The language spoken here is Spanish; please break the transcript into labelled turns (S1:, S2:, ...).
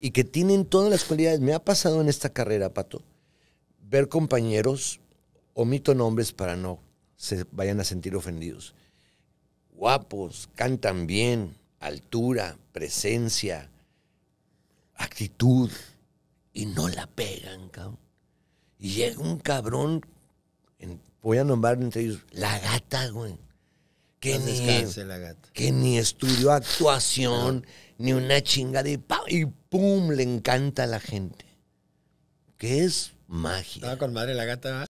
S1: y que tienen todas las cualidades. Me ha pasado en esta carrera, Pato, ver compañeros, omito nombres para no se vayan a sentir ofendidos, guapos, cantan bien, altura, presencia, actitud, y no la pegan, cabrón. Y llega un cabrón, voy a nombrar entre ellos, la gata, güey.
S2: Que, ni,
S1: la gata. que ni estudió actuación, ni una chinga de y ¡pum! le encanta a la gente. Que es magia.
S3: Estaba ah, con madre la gata.